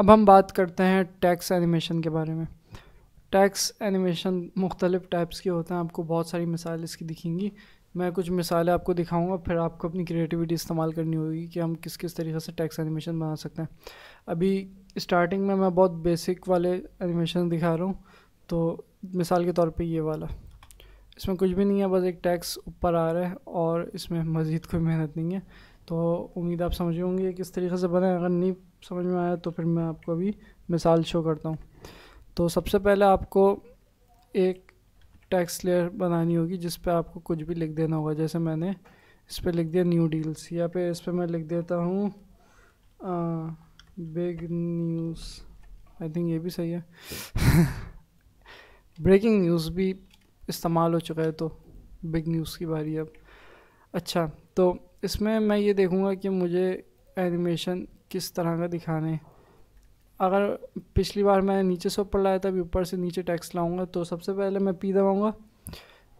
अब हम बात करते हैं टैक्स एनिमेशन के बारे में टैक्स एनिमेशन मुख्तलिफ़ टाइप्स के होते हैं आपको बहुत सारी मिसाल इसकी दिखेंगी मैं कुछ मिसालें आपको दिखाऊंगा फिर आपको अपनी क्रिएटिविटी इस्तेमाल करनी होगी कि हम किस किस तरीके से टैक्स एनिमेशन बना सकते हैं अभी स्टार्टिंग में मैं बहुत बेसिक वाले एनिमेशन दिखा रहा हूँ तो मिसाल के तौर पे ये वाला इसमें कुछ भी नहीं है बस एक टैक्स ऊपर आ रहा है और इसमें मज़ीद कोई मेहनत नहीं है तो उम्मीद आप समझे होंगे किस तरीके से बने अगर नहीं समझ में आया तो फिर मैं आपको अभी मिसाल शो करता हूँ तो सबसे पहले आपको एक टैक्स लेयर बनानी होगी जिस पे आपको कुछ भी लिख देना होगा जैसे मैंने इस पर लिख दिया न्यू डील्स या फिर इस पर मैं लिख देता हूँ बिग न्यूज़ आई थिंक ये भी सही है ब्रेकिंग न्यूज़ भी इस्तेमाल हो चुका है तो बिग न्यूज़ की बारी अब अच्छा तो इसमें मैं ये देखूँगा कि मुझे एनिमेशन किस तरह का दिखाने अगर पिछली बार मैंने नीचे से ऊपर लाया था अभी ऊपर से नीचे टैक्स लाऊंगा तो सबसे पहले मैं पी दबाऊंगा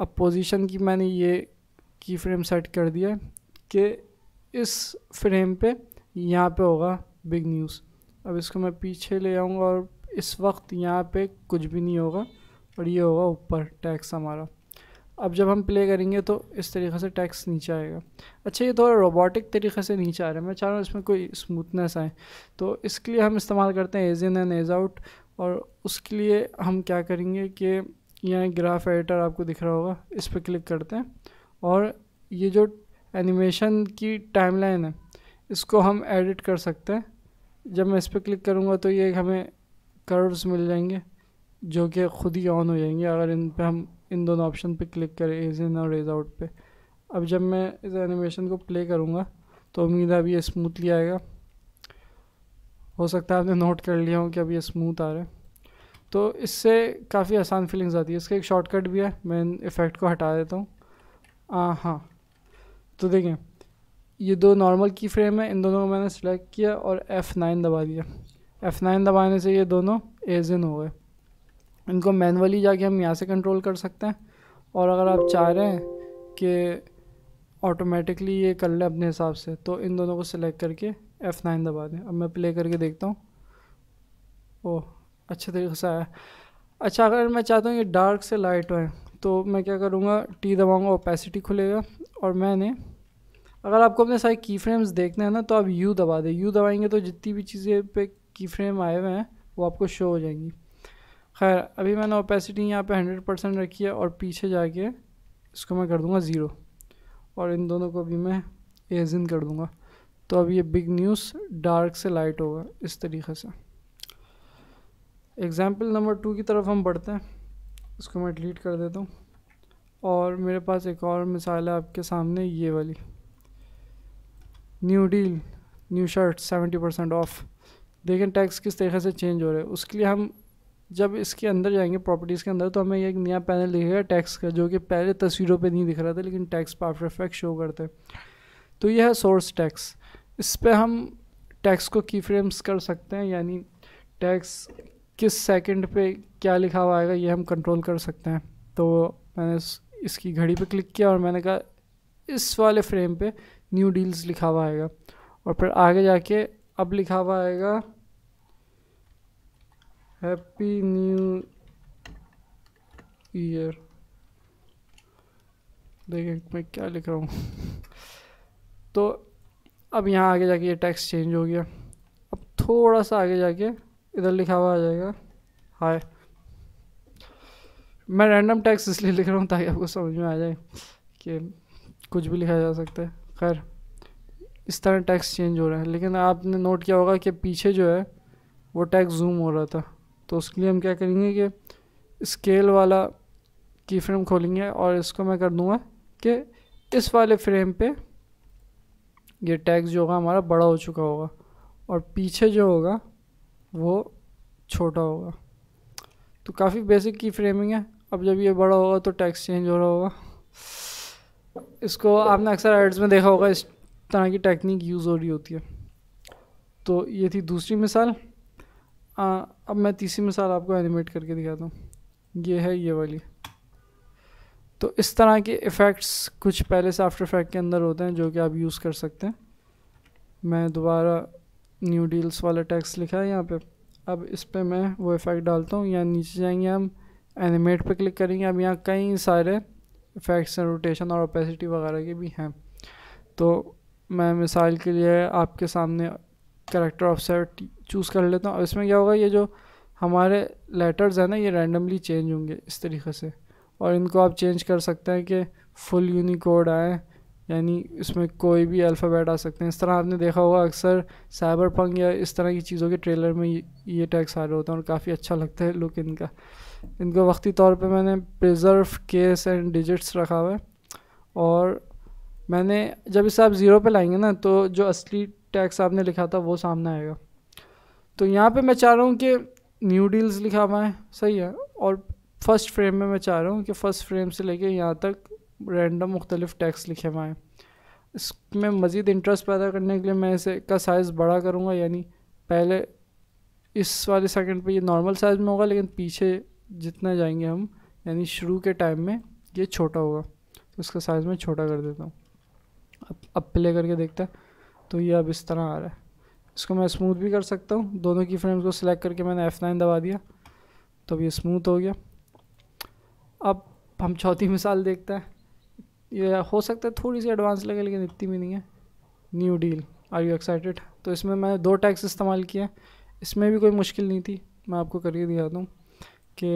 अब पोजीशन की मैंने ये की फ्रेम सेट कर दिया है कि इस फ्रेम पे यहाँ पे होगा बिग न्यूज़ अब इसको मैं पीछे ले आऊँगा और इस वक्त यहाँ पे कुछ भी नहीं होगा और ये होगा ऊपर टैक्स हमारा अब जब हम प्ले करेंगे तो इस तरीके से टैक्स नीचे आएगा अच्छा ये थोड़ा रोबोटिक तरीके से नीचे आ रहा है मैं चाह रहा हूँ इसमें कोई स्मूथनेस आए तो इसके लिए हम इस्तेमाल करते हैं ease in and ease out और उसके लिए हम क्या करेंगे कि यहाँ ग्राफ एडिटर आपको दिख रहा होगा इस पर क्लिक करते हैं और ये जो एनिमेशन की टाइम है इसको हम एडिट कर सकते हैं जब मैं इस पर क्लिक करूँगा तो ये हमें कर्व्स मिल जाएंगे जो कि ख़ुद ही ऑन हो जाएंगे अगर इन पर हम इन दोनों ऑप्शन पे क्लिक करें इज इन और इज आउट पे अब जब मैं इस एनिमेशन को प्ले करूँगा तो उम्मीद है अभी ये स्मूथली आएगा हो सकता है आपने नोट कर लिया हो कि अभी ये स्मूथ आ रहा है तो इससे काफ़ी आसान फीलिंग्स आती है इसका एक शॉर्टकट भी है मैं इन इफ़ेक्ट को हटा देता हूँ हाँ तो देखें ये दो नॉर्मल की फ्रेम है इन दोनों को मैंने सेलेक्ट किया और F9 दबा दिया F9 दबाने से ये दोनों एज इन हो गए इनको मैनुअली जाके हम यहाँ से कंट्रोल कर सकते हैं और अगर आप चाह रहे हैं कि ऑटोमेटिकली ये कर लें अपने हिसाब से तो इन दोनों को सिलेक्ट करके एफ़ नाइन दबा दें अब मैं प्ले करके देखता हूँ ओह अच्छे तरीके से आया अच्छा अगर मैं चाहता हूँ ये डार्क से लाइट हो तो मैं क्या करूँगा टी दबाऊँगा ओपेसिटी खुलेगा और मैंने अगर आपको अपने सारे की फ्रेम्स देखने हैं ना तो आप यू दबा दें यू दबाएंगे तो जितनी भी चीज़ें पे की फ्रेम आए हुए हैं वो आपको शो हो जाएंगी खैर अभी मैंने ओपेसिटी यहाँ पे हंड्रेड परसेंट रखी है और पीछे जाके इसको मैं कर दूँगा ज़ीरो और इन दोनों को भी मैं एजिन कर दूँगा तो अब ये बिग न्यूज़ डार्क से लाइट होगा इस तरीके से एग्ज़ाम्पल नंबर टू की तरफ हम बढ़ते हैं इसको मैं डिलीट कर देता हूँ और मेरे पास एक और मिसाल है आपके सामने ये वाली new deal new shirt seventy percent off देखें टैक्स किस तरीके से चेंज हो रहे हैं उसके लिए हम जब इसके अंदर जाएंगे प्रॉपर्टीज़ के अंदर तो हमें एक नया पैनल दिखेगा टैक्स का जो कि पहले तस्वीरों पे नहीं दिख रहा था लेकिन टैक्स पर आफ्टर इफेक्ट शो करते तो यह है सोर्स टैक्स इस पर हम टैक्स को की फ्रेम्स कर सकते हैं यानी टैक्स किस सेकंड पे क्या लिखा हुआ आएगा ये हम कंट्रोल कर सकते हैं तो मैंने इसकी घड़ी पर क्लिक किया और मैंने कहा इस वाले फ्रेम पर न्यू डील्स लिखा हुआ आएगा और फिर आगे जाके अब लिखा हुआ आएगा हैप्पी न्यू ईयर देखें मैं क्या लिख रहा हूँ तो अब यहाँ आगे जाके ये टैक्स चेंज हो गया अब थोड़ा सा आगे जाके इधर लिखा हुआ आ जाएगा हाय मैं रैंडम टैक्स इसलिए लिख रहा हूँ ताकि आपको समझ में आ जाए कि कुछ भी लिखा जा सकता है खैर इस तरह टैक्स चेंज हो रहा है लेकिन आपने नोट किया होगा कि पीछे जो है वो टैक्स जूम हो रहा था तो उसके लिए हम क्या करेंगे कि स्केल वाला की फ्रेम खोलेंगे और इसको मैं कर दूंगा कि इस वाले फ्रेम पे ये टैक्स जो होगा हमारा बड़ा हो चुका होगा और पीछे जो होगा वो छोटा होगा तो काफ़ी बेसिक की फ्रेमिंग है अब जब ये बड़ा होगा तो टैक्स चेंज हो रहा होगा इसको आपने अक्सर एड्स में देखा होगा इस तरह की टेक्निक यूज़ हो रही होती है तो ये थी दूसरी मिसाल आ, अब मैं तीसरी मिसाल आपको एनिमेट करके दिखाता हूँ ये है ये वाली तो इस तरह के इफ़ेक्ट्स कुछ पहले से आफ्टर इफेक्ट के अंदर होते हैं जो कि आप यूज़ कर सकते हैं मैं दोबारा न्यू डील्स वाला टेक्स्ट लिखा है यहाँ पे अब इस पर मैं वो इफ़ेक्ट डालता हूँ यहाँ नीचे जाएंगे हम एनिमेट पे क्लिक करेंगे अब यहाँ कई सारे इफ़ेक्ट्स हैं रोटेशन और ओपेसिटी वगैरह के भी हैं तो मैं मिसाल के लिए आपके सामने करेक्टर ऑफसेट चूज़ कर लेता हूँ अब इसमें क्या होगा ये जो हमारे लेटर्स हैं ना ये रैंडमली चेंज होंगे इस तरीके से और इनको आप चेंज कर सकते हैं कि फुल यूनिकोड आए यानी इसमें कोई भी अल्फ़ाबेट आ सकते हैं इस तरह आपने देखा होगा अक्सर साइबर पंग या इस तरह की चीज़ों के ट्रेलर में ये टैक्स आ रहे होते हैं और काफ़ी अच्छा लगता है लुक इनका इनको वक्ती तौर पे मैंने प्रिजर्व केस एंड डिजिट्स रखा हुआ है और मैंने जब इसे आप ज़ीरो पे लाएंगे ना तो जो असली टैक्स आपने लिखा था वो सामने आएगा तो यहाँ पे मैं चाह रहा हूँ कि न्यू डील्स लिखा हुआ है सही है और फर्स्ट फ्रेम में मैं चाह रहा हूँ कि फ़र्स्ट फ्रेम से लेके यहाँ तक रैंडम मुख्तलिफ टैक्स लिखे हुए हैं इसमें मज़ीद इंटरेस्ट पैदा करने के लिए मैं इसे का साइज़ बड़ा करूँगा यानी पहले इस वाले सेकंड पे ये नॉर्मल साइज़ में होगा लेकिन पीछे जितना जाएंगे हम यानी शुरू के टाइम में ये छोटा होगा तो इसका साइज़ मैं छोटा कर देता हूँ अब अब प्ले करके देखता है तो ये अब इस तरह आ रहा है इसको मैं स्मूथ भी कर सकता हूँ दोनों की फ्रेम्स को सिलेक्ट करके मैंने एफ़ नाइन दबा दिया तो अब ये स्मूथ हो गया अब हम चौथी मिसाल देखते हैं ये हो सकता है थोड़ी सी एडवांस लगे लेकिन इतनी भी नहीं है new deal are you excited तो इसमें मैंने दो टैक्स इस्तेमाल किया इसमें भी कोई मुश्किल नहीं थी मैं आपको करके दिखाता हूँ कि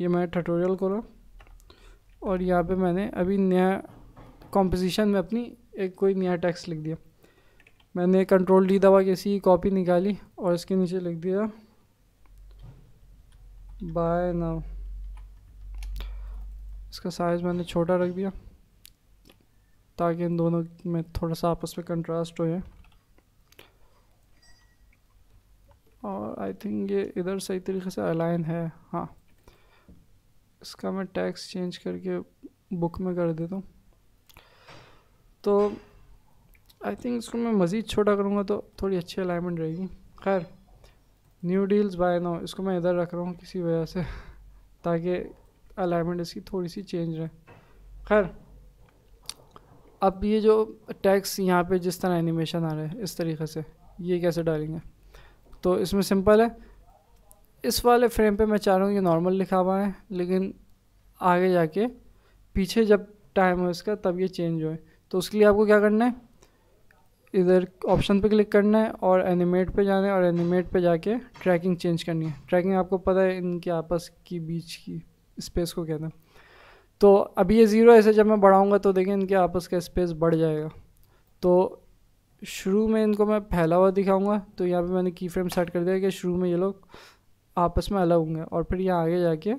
ये मैं ट्यूटोरियल करो और यहाँ पे मैंने अभी नया कॉम्पोजिशन में अपनी एक कोई नया टैक्स लिख दिया मैंने कंट्रोल डी दबा के सी कॉपी निकाली और इसके नीचे लिख दिया बाय नाउ इसका साइज़ मैंने छोटा रख दिया ताकि इन दोनों में थोड़ा सा आपस में कंट्रास्ट हो जाए और आई थिंक ये इधर सही तरीके से अलाइन है हाँ इसका मैं टैक्स चेंज करके बुक में कर देता हूँ तो आई थिंक इसको मैं मज़ीद छोटा करूँगा तो थोड़ी अच्छी अलाइनमेंट रहेगी खैर न्यू डील्स बाय नाउ इसको मैं इधर रख रहा हूँ किसी वजह से ताकि अलाइनमेंट इसकी थोड़ी सी चेंज रहे खैर अब ये जो टैक्स यहाँ पे जिस तरह एनिमेशन आ रहे हैं इस तरीके से ये कैसे डालेंगे तो इसमें सिंपल है इस वाले फ्रेम पे मैं चाह रहा हूँ ये नॉर्मल लिखा हुआ है लेकिन आगे जाके पीछे जब टाइम हो इसका तब ये चेंज होए तो उसके लिए आपको क्या करना है इधर ऑप्शन पे क्लिक करना है और एनिमेट पे जाना है और एनिमेट पे जाके ट्रैकिंग चेंज करनी है ट्रैकिंग आपको पता है इनके आपस की बीच की स्पेस को कहते हैं तो अभी ये ज़ीरो ऐसे जब मैं बढ़ाऊँगा तो देखें इनके आपस का स्पेस बढ़ जाएगा तो शुरू में इनको मैं फैला हुआ दिखाऊँगा तो यहाँ पर मैंने की फ्रेम सेट कर दिया कि शुरू में ये लोग आपस में अलग होंगे और फिर यहाँ आगे जाके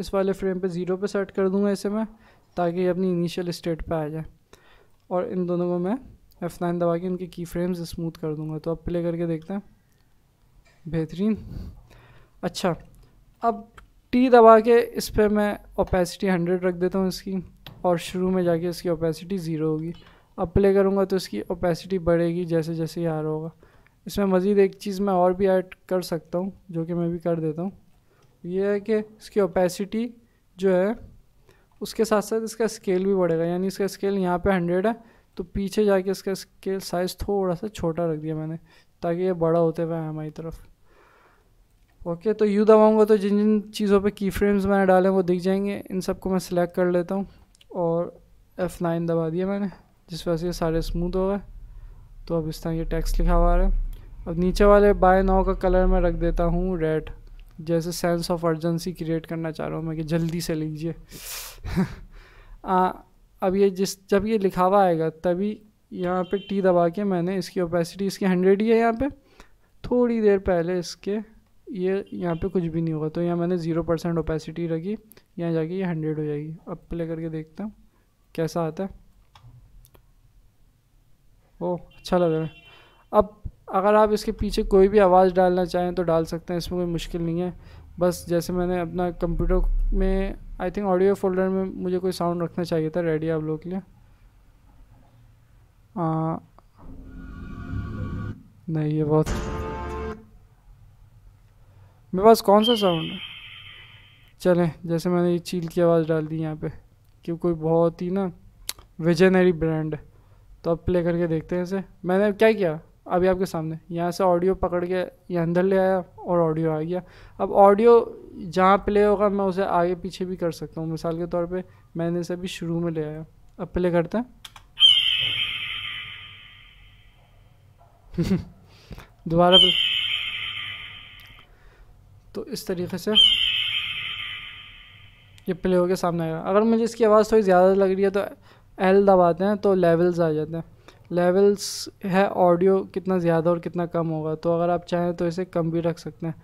इस वाले फ्रेम पे ज़ीरो पे सेट कर दूँगा इसे मैं ताकि अपनी इनिशियल स्टेट पे आ जाए और इन दोनों को मैं एफ़ नाइन दबा के इनके की फ्रेम्स स्मूथ कर दूंगा तो अब प्ले करके देखते हैं बेहतरीन अच्छा अब टी दबा के इस पर मैं ओपेसिटी हंड्रेड रख देता हूँ इसकी और शुरू में जाके इसकी ओपेसिटी ज़ीरो होगी अब प्ले करूँगा तो इसकी ओपेसिटी बढ़ेगी जैसे जैसे ही आ रहा होगा इसमें मज़ीद एक चीज़ मैं और भी ऐड कर सकता हूँ जो कि मैं भी कर देता हूँ ये है कि इसकी ओपेसिटी जो है उसके साथ साथ इसका स्केल भी बढ़ेगा यानी इसका स्केल यहाँ पे हंड्रेड है तो पीछे जाके इसका स्केल साइज़ थोड़ा सा छोटा रख दिया मैंने ताकि ये बड़ा होते हुए हमारी तरफ ओके okay, तो यू दबाऊँगा तो जिन जिन चीज़ों पे की फ्रेम्स मैंने डाले वो दिख जाएंगे इन सब को मैं सिलेक्ट कर लेता हूँ और एफ़ नाइन दबा दिया मैंने जिस वजह से ये सारे स्मूथ हो गए तो अब इस तरह ये टेक्स्ट लिखा हुआ है अब नीचे वाले बाय नाव का कलर मैं रख देता हूँ रेड जैसे सेंस ऑफ अर्जेंसी क्रिएट करना चाह रहा हूँ मैं कि जल्दी से लीजिए अब ये जिस जब ये लिखावा आएगा तभी यहाँ पे टी दबा के मैंने इसकी ओपेसिटी इसकी हंड्रेड ही है यहाँ पे थोड़ी देर पहले इसके ये यहाँ पे कुछ भी नहीं होगा तो यहाँ मैंने ज़ीरो परसेंट ओपेसिटी रखी यहाँ जाके ये हंड्रेड हो जाएगी अब प्ले करके देखता हूँ कैसा आता है ओह अच्छा लग रहा है अब अगर आप इसके पीछे कोई भी आवाज़ डालना चाहें तो डाल सकते हैं इसमें कोई मुश्किल नहीं है बस जैसे मैंने अपना कंप्यूटर में आई थिंक ऑडियो फोल्डर में मुझे कोई साउंड रखना चाहिए था रेडी आप लोग के लिए आ, नहीं ये बहुत मेरे पास कौन सा साउंड है चलें जैसे मैंने ये चील की आवाज़ डाल दी यहाँ पे कि कोई बहुत ही ना विजनरी ब्रांड है तो अब प्ले करके देखते हैं इसे मैंने क्या किया अभी आपके सामने यहाँ से ऑडियो पकड़ के ये अंदर ले आया और ऑडियो आ गया अब ऑडियो जहाँ प्ले होगा मैं उसे आगे पीछे भी कर सकता हूँ मिसाल के तौर पे मैंने इसे अभी शुरू में ले आया अब प्ले करते हैं दोबारा प्ले तो इस तरीके से ये प्ले होकर सामने आएगा अगर मुझे इसकी आवाज़ थोड़ी ज़्यादा लग रही है तो एल दबाते हैं तो लेवल्स आ जाते हैं लेवल्स है ऑडियो कितना ज़्यादा और कितना कम होगा तो अगर आप चाहें तो इसे कम भी रख सकते हैं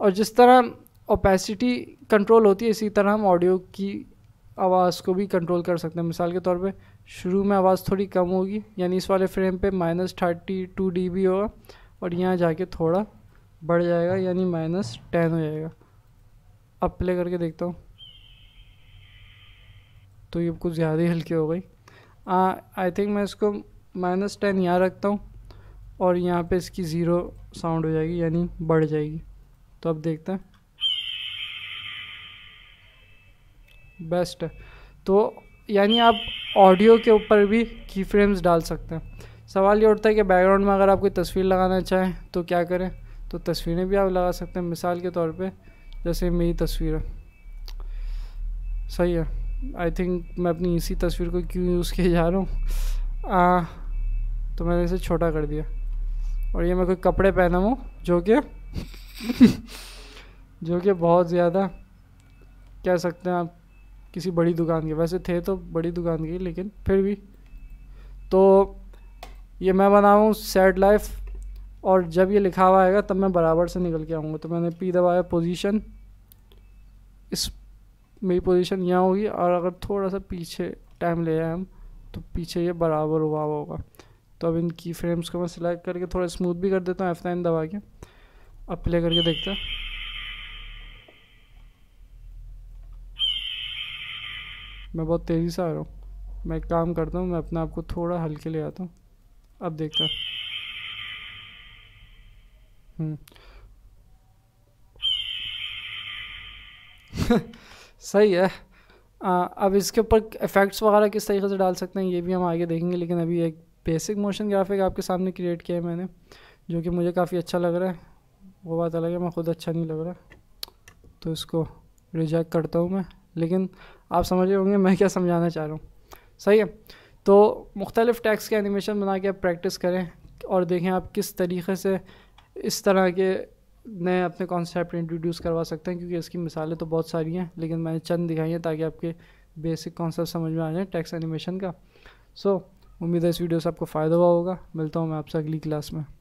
और जिस तरह ओपेसिटी कंट्रोल होती है इसी तरह हम ऑडियो की आवाज़ को भी कंट्रोल कर सकते हैं मिसाल के तौर पे शुरू में आवाज़ थोड़ी कम होगी यानी इस वाले फ्रेम पे minus thirty two D B होगा और यहाँ जाके थोड़ा बढ़ जाएगा यानी माइनस टेन हो जाएगा अब प्ले करके देखता हूँ तो ये कुछ ज़्यादा ही हल्की हो गई आई थिंक मैं इसको माइनस टेन यहाँ रखता हूँ और यहाँ पे इसकी ज़ीरो साउंड हो जाएगी यानी बढ़ जाएगी तो अब देखते हैं बेस्ट है तो यानी आप ऑडियो के ऊपर भी की फ्रेम्स डाल सकते हैं सवाल ये उठता है कि बैकग्राउंड में अगर आप कोई तस्वीर लगाना चाहें तो क्या करें तो तस्वीरें भी आप लगा सकते हैं मिसाल के तौर पे जैसे मेरी तस्वीर है सही है आई थिंक मैं अपनी इसी तस्वीर को क्यों यूज़ किए जा रहा हूँ तो मैंने इसे छोटा कर दिया और ये मैं कोई कपड़े पहना हूँ जो कि जो कि बहुत ज़्यादा कह सकते हैं आप किसी बड़ी दुकान के वैसे थे तो बड़ी दुकान के लेकिन फिर भी तो ये मैं बनाऊँ सैड लाइफ और जब ये लिखा हुआ आएगा तब मैं बराबर से निकल के आऊँगा तो मैंने पी दबाया पोजीशन इस मेरी पोजीशन यहाँ होगी और अगर थोड़ा सा पीछे टाइम ले आए हम तो पीछे ये बराबर हुआ होगा तो अब इनकी फ्रेम्स को मैं सिलेक्ट करके थोड़ा स्मूथ भी कर देता हूँ एफ नाइन दबा के अब प्ले करके देखते हैं मैं बहुत तेज़ी से आ रहा हूँ मैं एक काम करता हूँ मैं अपने आप को थोड़ा हल्के ले आता हूँ अब देखता हैं हम्म। सही है आ, अब इसके ऊपर इफ़ेक्ट्स वगैरह किस तरीके से डाल सकते हैं ये भी हम आगे देखेंगे लेकिन अभी एक बेसिक मोशन ग्राफिक आपके सामने क्रिएट किया है मैंने जो कि मुझे काफ़ी अच्छा लग रहा है वो बात अलग है मैं ख़ुद अच्छा नहीं लग रहा तो इसको रिजेक्ट करता हूँ मैं लेकिन आप समझ रहे होंगे मैं क्या समझाना चाह रहा हूँ सही है तो मुख्तलिफ़ टैक्स के एनिमेशन बना के आप प्रैक्टिस करें और देखें आप किस तरीके से इस तरह के नए अपने कॉन्सेप्ट इंट्रोड्यूस करवा सकते हैं क्योंकि इसकी मिसालें तो बहुत सारी हैं लेकिन मैंने चंद दिखाई हैं ताकि आपके बेसिक कॉन्सेप्ट समझ में आ जाए टैक्स एनिमेशन का सो so, उम्मीद है इस वीडियो से आपको फ़ायदा हुआ होगा मिलता हूँ मैं आपसे अगली क्लास में